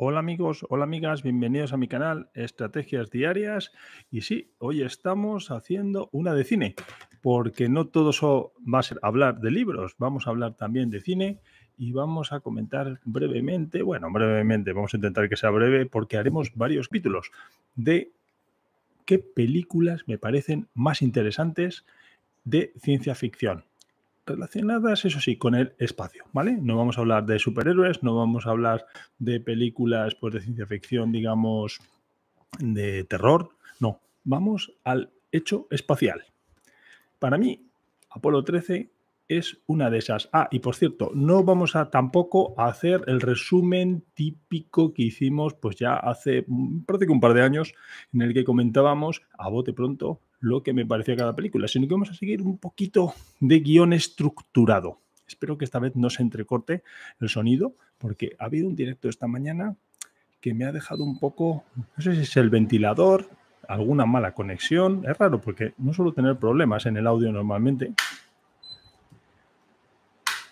Hola amigos, hola amigas, bienvenidos a mi canal Estrategias Diarias. Y sí, hoy estamos haciendo una de cine, porque no todo eso va a ser hablar de libros, vamos a hablar también de cine y vamos a comentar brevemente, bueno, brevemente, vamos a intentar que sea breve porque haremos varios capítulos de qué películas me parecen más interesantes de ciencia ficción relacionadas, eso sí, con el espacio, ¿vale? No vamos a hablar de superhéroes, no vamos a hablar de películas pues, de ciencia ficción, digamos, de terror, no, vamos al hecho espacial. Para mí, Apolo 13 es una de esas. Ah, y por cierto, no vamos a tampoco a hacer el resumen típico que hicimos pues ya hace mm, prácticamente un par de años en el que comentábamos a bote pronto lo que me pareció cada película, sino que vamos a seguir un poquito de guión estructurado. Espero que esta vez no se entrecorte el sonido, porque ha habido un directo esta mañana que me ha dejado un poco, no sé si es el ventilador, alguna mala conexión. Es raro porque no suelo tener problemas en el audio normalmente.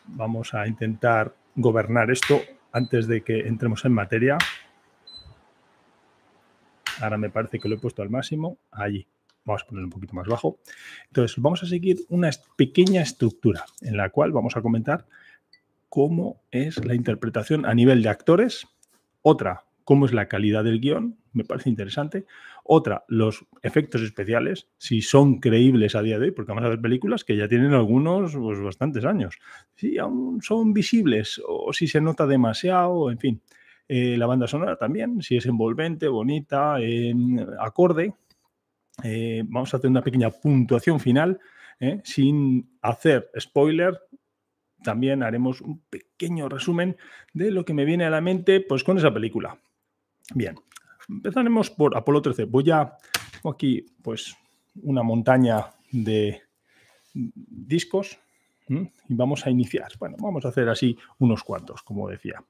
Vamos a intentar gobernar esto antes de que entremos en materia. Ahora me parece que lo he puesto al máximo. Allí vamos a ponerlo un poquito más bajo. Entonces, vamos a seguir una pequeña estructura en la cual vamos a comentar cómo es la interpretación a nivel de actores, otra, cómo es la calidad del guión, me parece interesante, otra, los efectos especiales, si son creíbles a día de hoy, porque vamos a ver películas que ya tienen algunos pues, bastantes años, si aún son visibles o si se nota demasiado, en fin. Eh, la banda sonora también, si es envolvente, bonita, acorde, eh, vamos a hacer una pequeña puntuación final, ¿eh? sin hacer spoiler. También haremos un pequeño resumen de lo que me viene a la mente pues, con esa película. Bien, empezaremos por Apolo 13. Voy a. Tengo aquí pues, una montaña de discos y vamos a iniciar. Bueno, vamos a hacer así unos cuantos, como decía.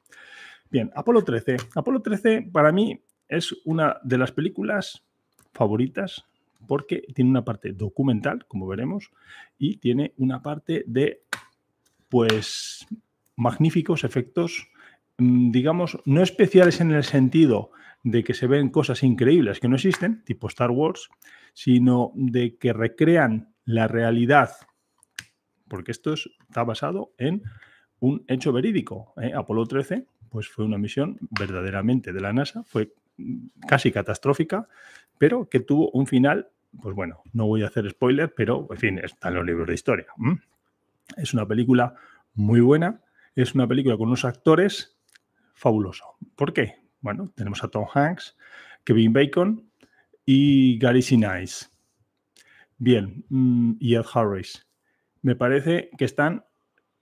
Bien, Apolo 13. Apolo 13 para mí es una de las películas favoritas porque tiene una parte documental, como veremos, y tiene una parte de, pues, magníficos efectos, mm, digamos, no especiales en el sentido de que se ven cosas increíbles que no existen, tipo Star Wars, sino de que recrean la realidad, porque esto está basado en un hecho verídico. ¿eh? Apolo 13, pues fue una misión verdaderamente de la NASA, fue mm, casi catastrófica, pero que tuvo un final, pues bueno, no voy a hacer spoiler, pero en fin, están los libros de historia. Es una película muy buena, es una película con unos actores fabulosos. ¿Por qué? Bueno, tenemos a Tom Hanks, Kevin Bacon y Gary Sinise. Bien, mm, y Ed Harris. Me parece que están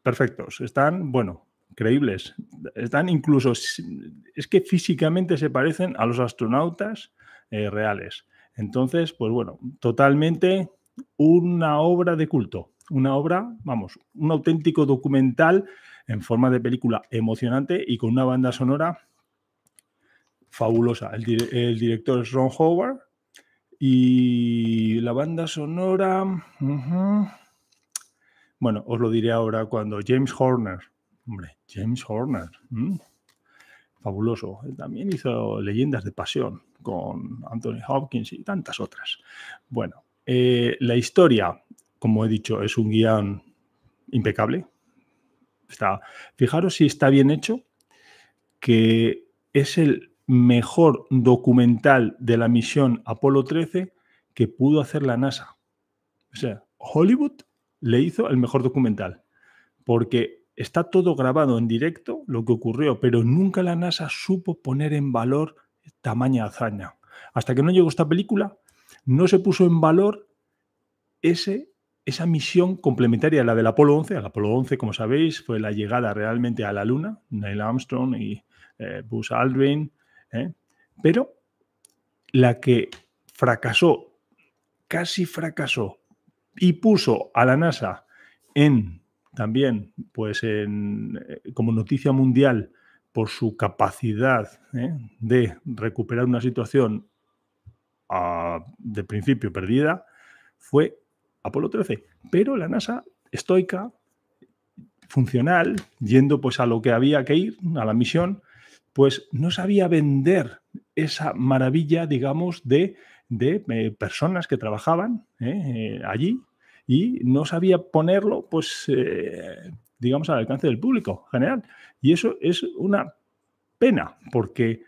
perfectos, están, bueno, creíbles, están incluso, es que físicamente se parecen a los astronautas eh, reales. Entonces, pues bueno, totalmente una obra de culto, una obra, vamos, un auténtico documental en forma de película emocionante y con una banda sonora fabulosa. El, director es Ron Howard y la banda sonora... Bueno, os lo diré ahora cuando James Horner. Hombre, James Horner fabuloso. Él también hizo Leyendas de Pasión con Anthony Hopkins y tantas otras. Bueno, eh, la historia, como he dicho, es un guión impecable. Está, fijaros si está bien hecho, que es el mejor documental de la misión Apolo 13 que pudo hacer la NASA. O sea, Hollywood le hizo el mejor documental, porque está todo grabado en directo, lo que ocurrió, pero nunca la NASA supo poner en valor tamaña hazaña. Hasta que no llegó esta película, no se puso en valor ese, esa misión complementaria a la del Apolo 11. El Apolo 11, como sabéis, fue la llegada realmente a la Luna, Neil Armstrong y eh, Buzz Aldrin, ¿eh? pero la que fracasó, casi fracasó, y puso a la NASA en también, pues eh, como noticia mundial, por su capacidad ¿eh? de recuperar una situación ah, de principio perdida, fue Apolo 13. Pero la NASA, estoica, funcional, yendo pues a lo que había que ir, a la misión, pues no sabía vender esa maravilla, digamos, de, de eh, personas que trabajaban allí y no sabía ponerlo, pues, eh, digamos, al alcance del público general. Y eso es una pena, porque,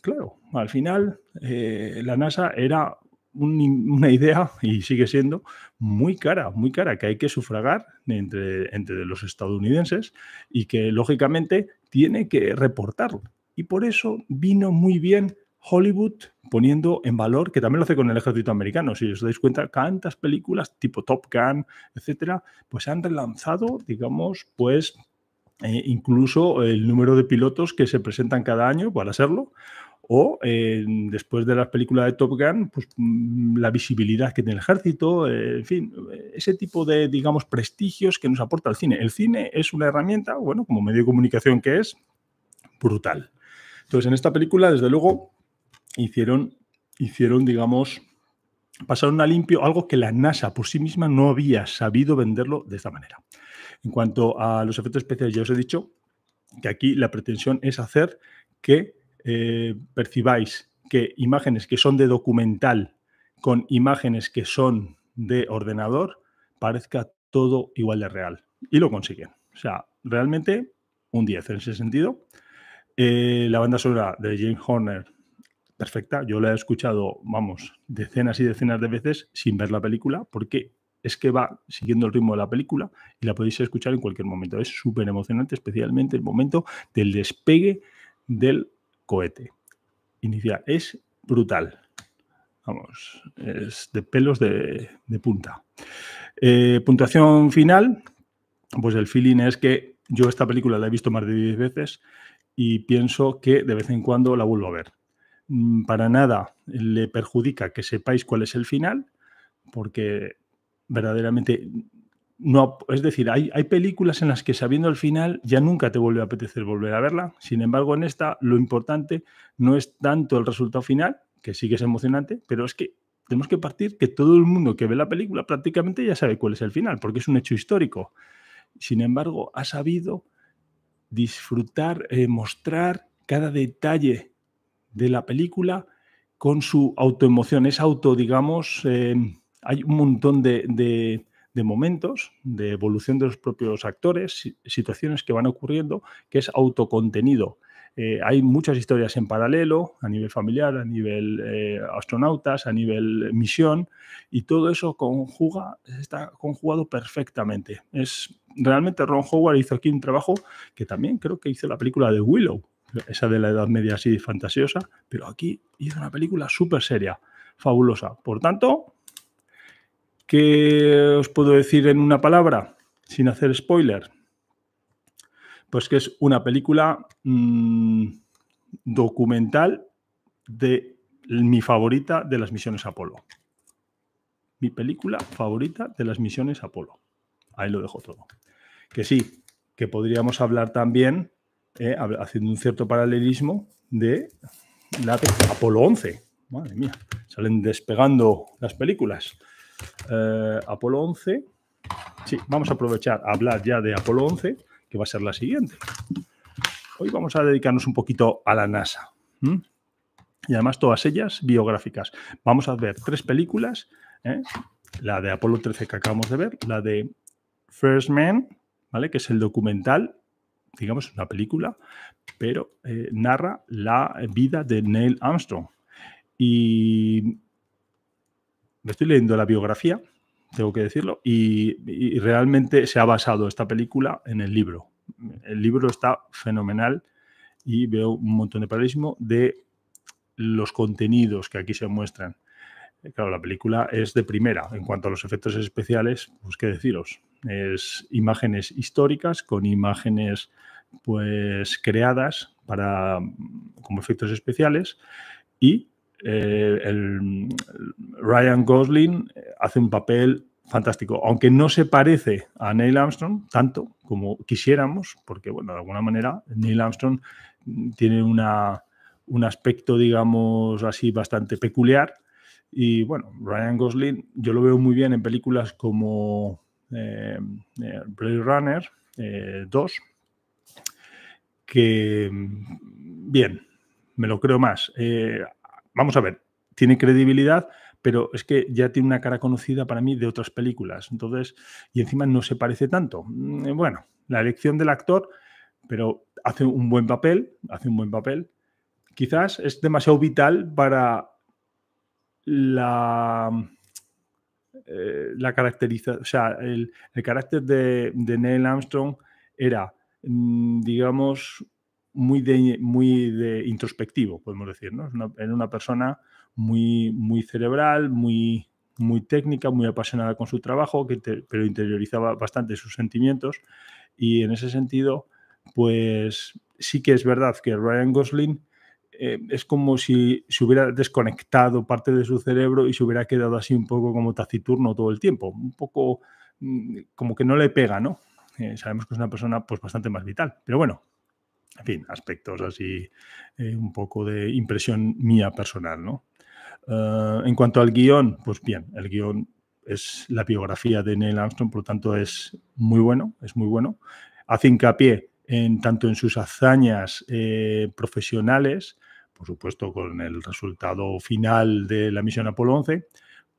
claro, al final eh, la NASA era una idea, y sigue siendo, muy cara, muy cara, que hay que sufragar entre, entre los estadounidenses y que, lógicamente, tiene que reportarlo. Y por eso vino muy bien Hollywood poniendo en valor, que también lo hace con el ejército americano, si os dais cuenta, cuántas películas tipo Top Gun, etcétera, pues han relanzado, digamos, pues eh, incluso el número de pilotos que se presentan cada año para hacerlo o eh, después de las películas de Top Gun, pues mm, la visibilidad que tiene el ejército, eh, en fin, ese tipo de, digamos, prestigios que nos aporta el cine. El cine es una herramienta, bueno, como medio de comunicación que es, brutal. Entonces, en esta película, desde luego, hicieron, hicieron, digamos, pasaron a limpio algo que la NASA por sí misma no había sabido venderlo de esta manera. En cuanto a los efectos especiales, ya os he dicho que aquí la pretensión es hacer que eh, percibáis que imágenes que son de documental con imágenes que son de ordenador parezca todo igual de real. Y lo consiguen. O sea, realmente un 10 en ese sentido. Eh, la banda sonora de James Horner perfecta. Yo la he escuchado, vamos, decenas y decenas de veces sin ver la película, porque es que va siguiendo el ritmo de la película y la podéis escuchar en cualquier momento. Es súper emocionante, especialmente el momento del despegue del cohete inicial. Es brutal. Vamos, es de pelos de, punta. Eh, puntuación final, pues el feeling es que yo esta película la he visto más de 10 veces y pienso que de vez en cuando la vuelvo a ver. Mm, para nada le perjudica que sepáis cuál es el final, porque verdaderamente no, es decir, hay, películas en las que sabiendo el final ya nunca te vuelve a apetecer volver a verla. Sin embargo, en esta lo importante no es tanto el resultado final, que sí que es emocionante, pero es que tenemos que partir que todo el mundo que ve la película prácticamente ya sabe cuál es el final, porque es un hecho histórico. Sin embargo, ha sabido disfrutar, eh, mostrar cada detalle de la película con su autoemoción. Es auto, digamos, em, hay un montón de, momentos de evolución de los propios actores, situaciones que van ocurriendo, que es autocontenido. Eh, hay muchas historias en paralelo, a nivel familiar, a nivel eh, astronautas, a nivel misión, y todo eso conjuga, está conjugado perfectamente. Es realmente Ron Howard hizo aquí un trabajo que también creo que hizo la película de Willow, esa de la Edad Media así fantasiosa, pero aquí hizo una película súper seria, fabulosa. Por tanto, ¿qué os puedo decir en una palabra sin hacer spoiler? Pues que es una película mm, documental de mi favorita de las misiones Apolo. Mi película favorita de las misiones Apolo. Ahí lo dejo todo. Que sí, que podríamos hablar también eh, haciendo un cierto paralelismo de la Apolo 11. Madre mía, salen despegando las películas. Eh, Apolo 11. Sí, vamos a aprovechar a hablar ya de Apolo 11, que va a ser la siguiente. Hoy vamos a dedicarnos un poquito a la NASA. Y además todas ellas biográficas. Vamos a ver tres películas. ¿eh? La de Apolo 13 que acabamos de ver, la de First Man, ¿vale? que es el documental digamos, una película, pero eh, narra la vida de Neil Armstrong. Y me estoy leyendo la biografía, tengo que decirlo, y, y, realmente se ha basado esta película en el libro. El libro está fenomenal y veo un montón de paralelismo de los contenidos que aquí se muestran. Claro, la película es de primera. En cuanto a los efectos especiales, pues qué deciros es imágenes históricas con imágenes pues creadas para como efectos especiales y eh, Ryan Gosling hace un papel fantástico, aunque no se parece a Neil Armstrong tanto como quisiéramos, porque bueno, de alguna manera Neil Armstrong tiene un aspecto, digamos así, bastante peculiar. Y bueno, Ryan Gosling yo lo veo muy bien en películas como eh, eh, Blade Runner 2, eh, que, mm, bien, me lo creo más. vamos a ver, tiene credibilidad, pero es que ya tiene una cara conocida para mí de otras películas. Entonces, y encima no se parece tanto. Mm, bueno, la elección del actor, pero hace un buen papel, hace un buen papel. Quizás es demasiado vital para la eh, la caracteriza o sea, el, carácter de, Neil Armstrong era, mm, digamos, muy muy de introspectivo, podemos decir, ¿no? era una persona muy, muy cerebral, muy, muy técnica, muy apasionada con su trabajo, que pero interiorizaba bastante sus sentimientos. Y en ese sentido, pues sí que es verdad que Ryan Gosling eh, es como si se hubiera desconectado parte de su cerebro y se hubiera quedado así un poco como taciturno todo el tiempo, un poco mm, como que no le pega, ¿no? Eh, sabemos que es una persona pues bastante más vital, pero bueno, en fin, aspectos así, eh, un poco de impresión mía personal, ¿no? en cuanto al guión, pues bien, el guión es la biografía de Neil Armstrong, por lo tanto es muy bueno, es muy bueno. Hace hincapié en, tanto en sus hazañas eh, profesionales, por supuesto con el resultado final de la misión Apolo 11,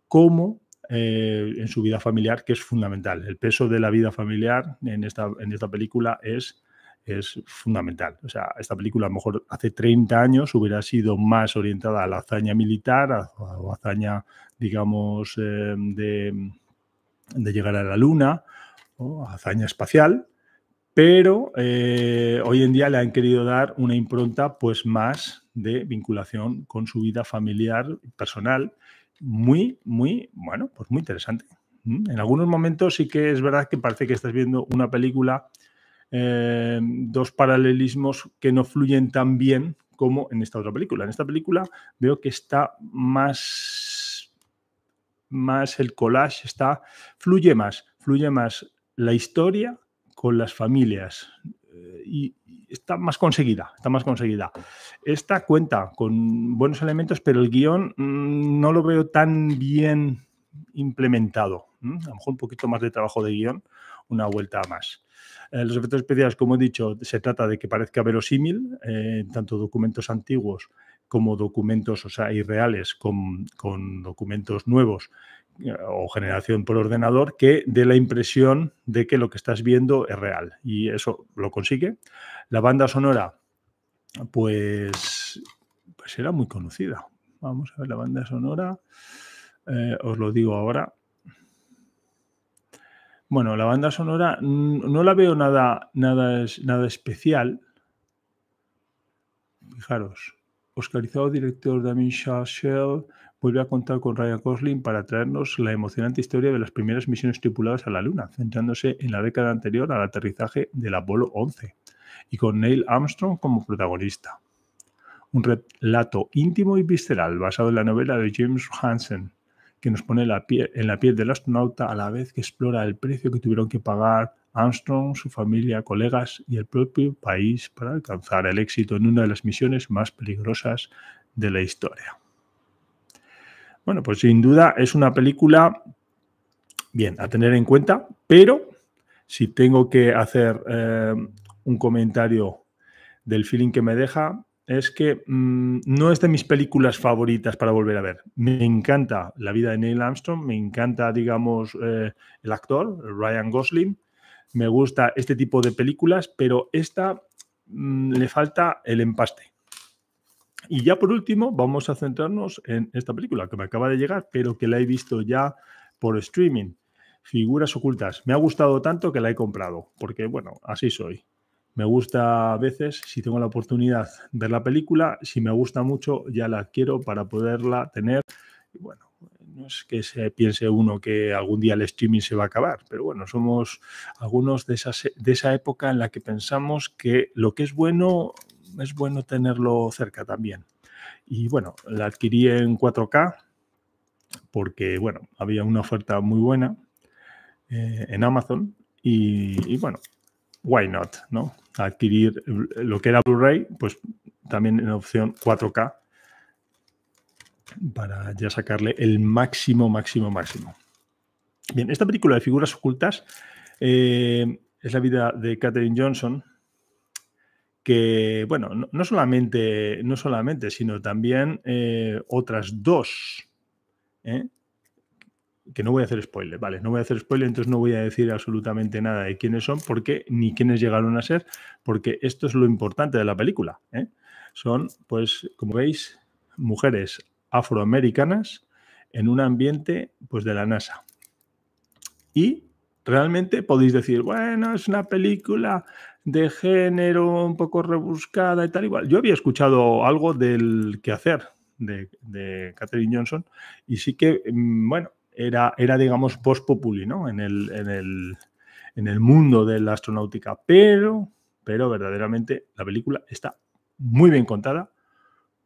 como eh, en su vida familiar, que es fundamental. El peso de la vida familiar en esta, en esta película es, es fundamental. O sea, esta película a lo mejor hace 30 años hubiera sido más orientada a la hazaña militar a, o hazaña, digamos, eh, de, de, llegar a la luna o hazaña espacial, pero eh, hoy en día le han querido dar una impronta pues más de vinculación con su vida familiar, y personal, muy, muy, bueno, pues muy interesante. ¿Mm? En algunos momentos sí que es verdad que parece que estás viendo una película, eh, dos paralelismos que no fluyen tan bien como en esta otra película. En esta película veo que está más, más el collage, está, fluye más, fluye más la historia con las familias eh, y está más conseguida, está más conseguida. Esta cuenta con buenos elementos, pero el guión mm, no lo veo tan bien implementado. A lo mejor un poquito más de trabajo de guión, una vuelta más. Eh, los efectos especiales, como he dicho, se trata de que parezca verosímil, eh, tanto documentos antiguos como documentos, o sea, irreales con, con documentos nuevos eh, o generación por ordenador que dé la impresión de que lo que estás viendo es real. Y eso lo consigue. La banda sonora, pues, pues era muy conocida. Vamos a ver la banda sonora. Eh, os lo digo ahora. Bueno, la banda sonora mm, no la veo nada, nada, nada especial. Fijaros, Oscarizado, director Damien Shell, vuelve a contar con Ryan Gosling para traernos la emocionante historia de las primeras misiones tripuladas a la Luna, centrándose en la década anterior al aterrizaje del Apolo 11, y con Neil Armstrong como protagonista. Un relato íntimo y visceral basado en la novela de James Hansen, que nos pone en la piel del astronauta a la vez que explora el precio que tuvieron que pagar Armstrong, su familia, colegas y el propio país para alcanzar el éxito en una de las misiones más peligrosas de la historia. Bueno, pues sin duda es una película, bien, a tener en cuenta, pero si tengo que hacer eh, un comentario del feeling que me deja, es que mm, no es de mis películas favoritas para volver a ver. Me encanta la vida de Neil Armstrong, me encanta, digamos, eh, el actor, Ryan Gosling. Me gusta este tipo de películas, pero esta mm, le falta el empaste. Y ya por último, vamos a centrarnos en esta película que me acaba de llegar, pero que la he visto ya por streaming. Figuras ocultas. Me ha gustado tanto que la he comprado, porque bueno, así soy. Me gusta a veces, si tengo la oportunidad, ver la película. Si me gusta mucho, ya la quiero para poderla tener. Y bueno, no es que se piense uno que algún día el streaming se va a acabar, pero bueno, somos algunos de, de esa época en la que pensamos que lo que es bueno es bueno tenerlo cerca también. Y bueno, la adquirí en 4K porque, bueno, había una oferta muy buena eh, en Amazon y, bueno, why not, ¿no? Adquirir lo que era Blu-ray, pues también en opción 4K para ya sacarle el máximo, máximo, máximo. Bien, esta película de figuras ocultas eh, es la vida de Katherine Johnson, que, bueno, no, solamente, no solamente, sino también eh, otras dos, ¿eh? que no voy a hacer spoiler, vale, no voy a hacer spoiler, entonces no voy a decir absolutamente nada de quiénes son, porque ni quiénes llegaron a ser, porque esto es lo importante de la película. ¿eh? Son, pues, como veis, mujeres afroamericanas en un ambiente pues, de la NASA. Y realmente podéis decir, bueno, es una película de género un poco rebuscada y tal igual. Yo había escuchado algo del quehacer de, de Catherine Johnson y sí que, mm, bueno, era, era digamos, post-populi, ¿no? En el, en, el, mundo de la astronáutica. Pero, pero verdaderamente la película está muy bien contada.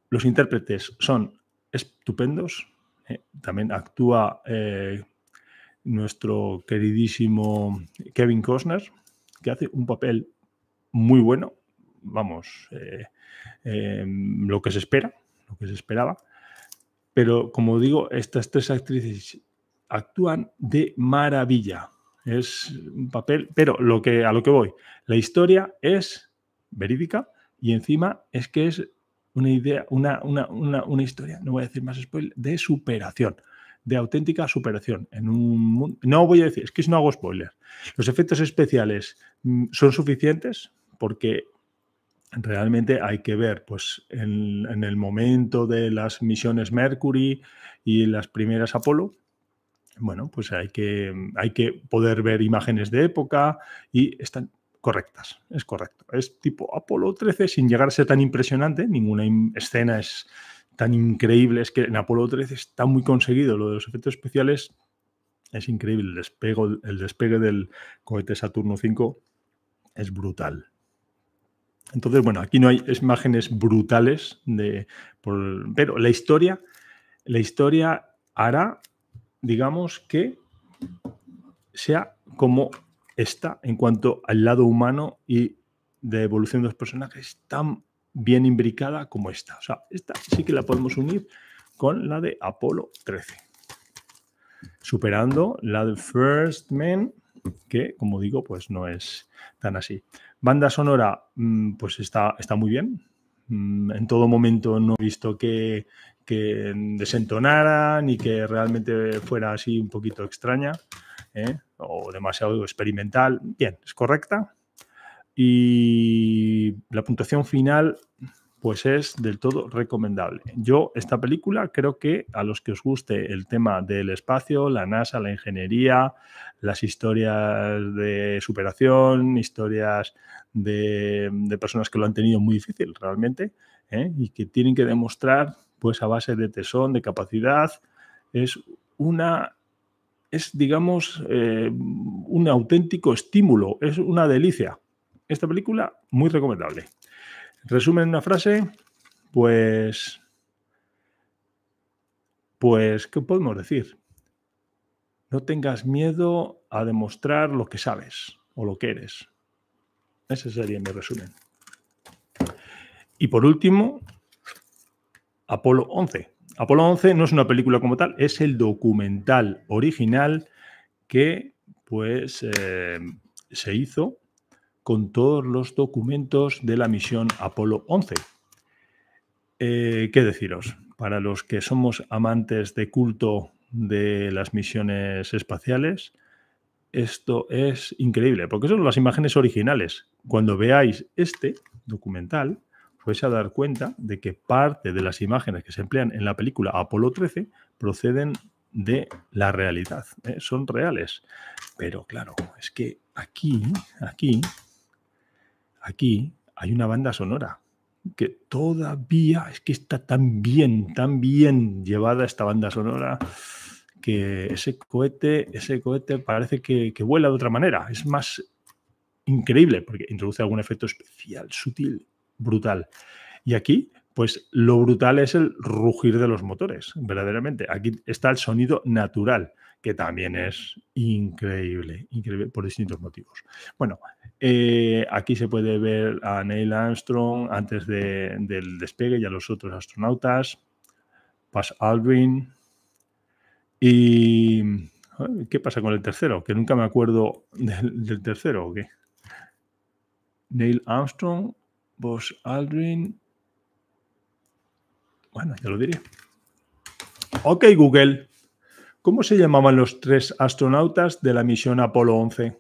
Los intérpretes son estupendos. ¿eh? también actúa eh, nuestro queridísimo Kevin Costner, que hace un papel muy bueno, vamos, eh, em, lo que se espera, lo que se esperaba. Pero como digo, estas tres actrices actúan de maravilla. Es un papel, pero lo que, a lo que voy, la historia es verídica y encima es que es una idea, una, una, una, una historia, no voy a decir más spoiler, de superación de auténtica superación. En un no voy a decir, es que si no hago spoiler. Los efectos especiales mm, son suficientes, porque realmente hay que ver, pues en, el momento de las misiones Mercury y las primeras Apolo, bueno, pues hay que, hay que poder ver imágenes de época y están correctas, es correcto. Es tipo Apolo 13 sin llegar a ser tan impresionante, ninguna escena es tan increíble, es que en Apolo 13 está muy conseguido lo de los efectos especiales. Es increíble el, el despegue del cohete Saturno 5 es brutal, entonces, bueno, aquí no hay imágenes brutales, de, pero la historia, la historia hará, digamos, que sea como esta en cuanto al lado humano y de evolución de los personajes tan bien imbricada como esta. O sea, esta sí que la podemos unir con la de Apolo 13. Superando la de First Man que, como digo, pues no es tan así. Banda sonora, mm, pues está, está muy bien. Mm, en todo momento no he visto que, que desentonara ni que realmente fuera así un poquito extraña ¿eh? o demasiado experimental. Bien, es correcta. Y la puntuación final, pues es del todo recomendable. Yo esta película creo que a los que os guste el tema del espacio, la NASA, la ingeniería, las historias de superación, historias de, personas que lo han tenido muy difícil realmente ¿eh? y que tienen que demostrar pues a base de tesón, de capacidad, es una es digamos eh, un auténtico estímulo, es una delicia. Esta película muy recomendable. Resumen en una frase, pues, pues, ¿qué podemos decir? No tengas miedo a demostrar lo que sabes o lo que eres. Ese sería mi resumen. Y por último, Apolo 11. Apolo 11 no es una película como tal, es el documental original que pues eh, se hizo con todos los documentos de la misión Apolo 11. Eh, ¿Qué deciros? Para los que somos amantes de culto de las misiones espaciales, esto es increíble, porque son las imágenes originales. Cuando veáis este documental, vais a dar cuenta de que parte de las imágenes que se emplean en la película Apolo 13 proceden de la realidad, ¿eh? son reales. Pero claro, es que aquí, aquí aquí hay una banda sonora que todavía es que está tan bien, tan bien llevada esta banda sonora que ese cohete, ese cohete parece que, vuela de otra manera. Es más increíble porque introduce algún efecto especial, sutil, brutal. Y aquí, pues lo brutal es el rugir de los motores, verdaderamente. Aquí está el sonido natural, que también es increíble, increíble por distintos motivos. Bueno, eh, aquí se puede ver a Neil Armstrong antes del despegue y a los otros astronautas, Buzz Aldrin. ¿Y qué pasa con el tercero? Que nunca me acuerdo del, tercero o qué. Neil Armstrong, Buzz Aldrin. Bueno, ya lo diré. Ok, Google. ¿Cómo se llamaban los tres astronautas de la misión Apolo 11?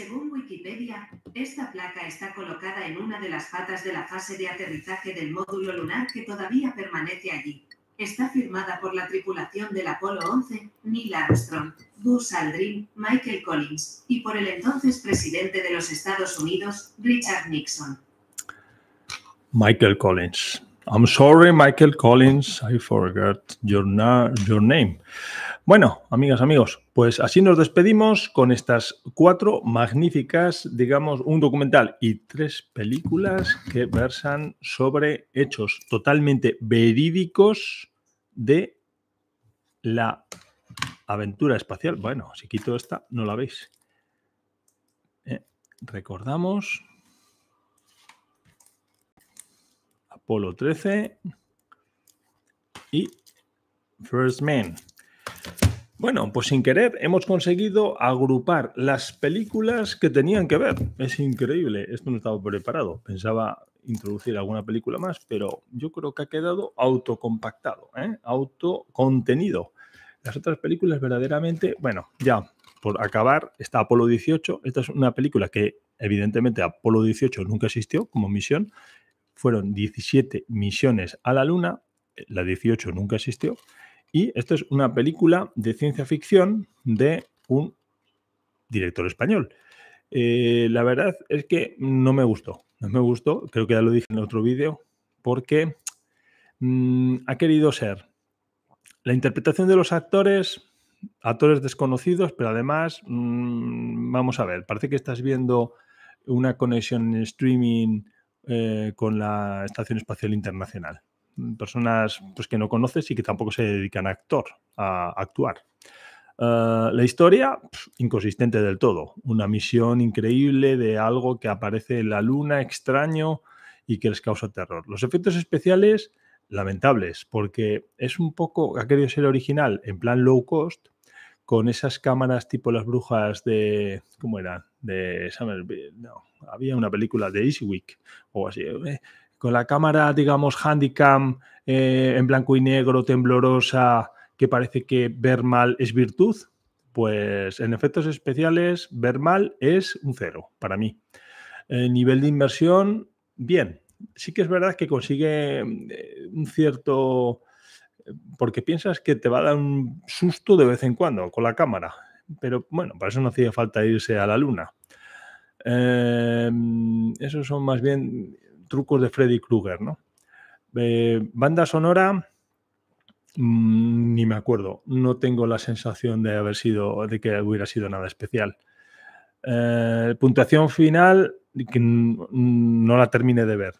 Según Wikipedia, esta placa está colocada en una de las patas de la fase de aterrizaje del módulo lunar que todavía permanece allí. Está firmada por la tripulación del Apolo 11, Neil Armstrong, Buzz Aldrin, Michael Collins y por el entonces presidente de los Estados Unidos, Richard Nixon. Michael Collins. I'm sorry, Michael Collins, I forgot your, your name. Bueno, amigas, amigos, pues así nos despedimos con estas cuatro magníficas, digamos, un documental y tres películas que versan sobre hechos totalmente verídicos de la aventura espacial. Bueno, si quito esta, no la veis. Eh, recordamos Apolo 13 y First Man. Bueno, pues sin querer hemos conseguido agrupar las películas que tenían que ver. Es increíble, esto no estaba preparado. Pensaba introducir alguna película más, pero yo creo que ha quedado autocompactado, ¿eh? autocontenido. Las otras películas verdaderamente, bueno, ya por acabar, está Apolo 18. Esta es una película que evidentemente Apolo 18 nunca existió como misión. Fueron 17 misiones a la Luna, la 18 nunca existió. Y esto es una película de ciencia ficción de un director español. Eh, la verdad es que no me gustó. No me gustó, creo que ya lo dije en otro vídeo, porque mm, ha querido ser la interpretación de los actores, actores desconocidos, pero además, mm, vamos a ver, parece que estás viendo una conexión en streaming eh, con la Estación Espacial Internacional personas pues, que no conoces y que tampoco se dedican a, actor, a actuar. Eh, la historia, inconsistente del todo. Una misión increíble de algo que aparece en la luna, extraño y que les causa terror. Los efectos especiales, lamentables, porque es un poco, ha querido ser original, en plan low cost, con esas cámaras tipo las brujas de, ¿cómo era De no, había una película de Easy Week, o así, eh, con la cámara, digamos, handicam eh, en blanco y negro, temblorosa, que parece que ver mal es virtud, pues en efectos especiales ver mal es un cero para mí. Eh, nivel de inversión, bien. Sí que es verdad que consigue eh, un cierto... porque piensas que te va a dar un susto de vez en cuando con la cámara. Pero bueno, para eso no hacía falta irse a la luna. esos son más bien trucos de Freddy Krueger, ¿no? Eh, banda sonora, mm, ni me acuerdo. No tengo la sensación de haber sido, de que hubiera sido nada especial. Eh, puntuación final, que no la terminé de ver.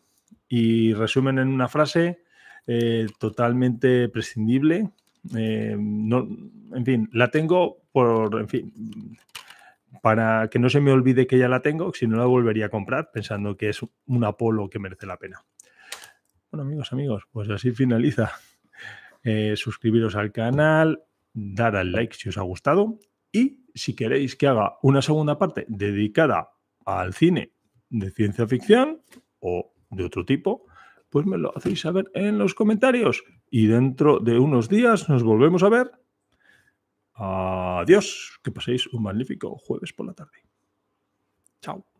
Y resumen en una frase, eh, totalmente prescindible. en fin, la tengo por, en fin, para que no se me olvide que ya la tengo, si no la volvería a comprar pensando que es un Apolo que merece la pena. Bueno, amigos, amigos, pues así finaliza. Eh, suscribiros al canal, dar al like si os ha gustado y si queréis que haga una segunda parte dedicada al cine de ciencia ficción o de otro tipo, pues me lo hacéis saber en los comentarios y dentro de unos días nos volvemos a ver Adiós, que paséis un magnífico jueves por la tarde. Chao.